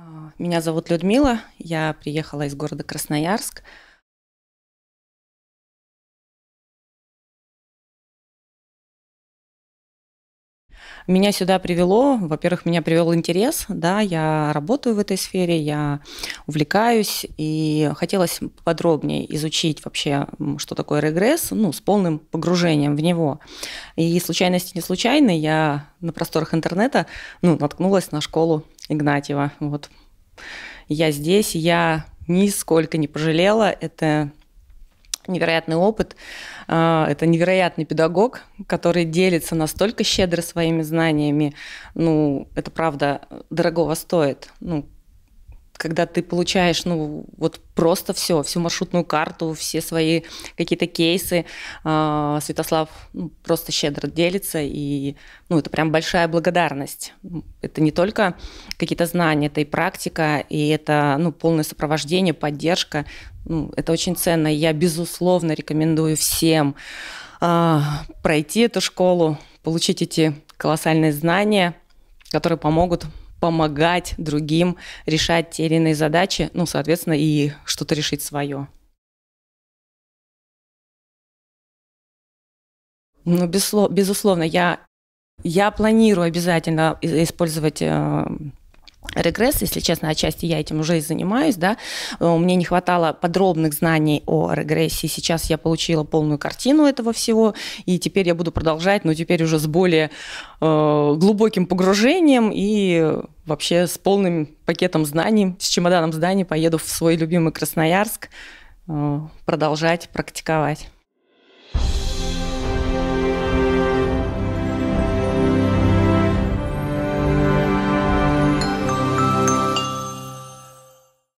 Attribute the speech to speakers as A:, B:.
A: А, меня зовут Людмила, я приехала из города Красноярск. Меня сюда привело, во-первых, меня привел интерес, да, я работаю в этой сфере, я увлекаюсь, и хотелось подробнее изучить вообще, что такое регресс, ну, с полным погружением в него. И случайности не случайны, я на просторах интернета, ну, наткнулась на школу Игнатьева. Вот я здесь, я нисколько не пожалела. Это невероятный опыт. А, это невероятный педагог, который делится настолько щедро своими знаниями. Ну, это правда дорогого стоит. Ну, когда ты получаешь, ну, вот просто все, всю маршрутную карту, все свои какие-то кейсы. А, Святослав ну, просто щедро делится, и, ну, это прям большая благодарность. Это не только какие-то знания, это и практика, и это, ну, полное сопровождение, поддержка. Ну, это очень ценно, я, безусловно, рекомендую всем а, пройти эту школу, получить эти колоссальные знания, которые помогут помогать другим решать те или иные задачи, ну, соответственно, и что-то решить свое. Ну, безусловно, я, я планирую обязательно использовать э, регресс, если честно, отчасти я этим уже и занимаюсь, да, э, мне не хватало подробных знаний о регрессии, сейчас я получила полную картину этого всего, и теперь я буду продолжать, но теперь уже с более э, глубоким погружением и вообще с полным пакетом знаний, с чемоданом знаний поеду в свой любимый Красноярск э, продолжать практиковать.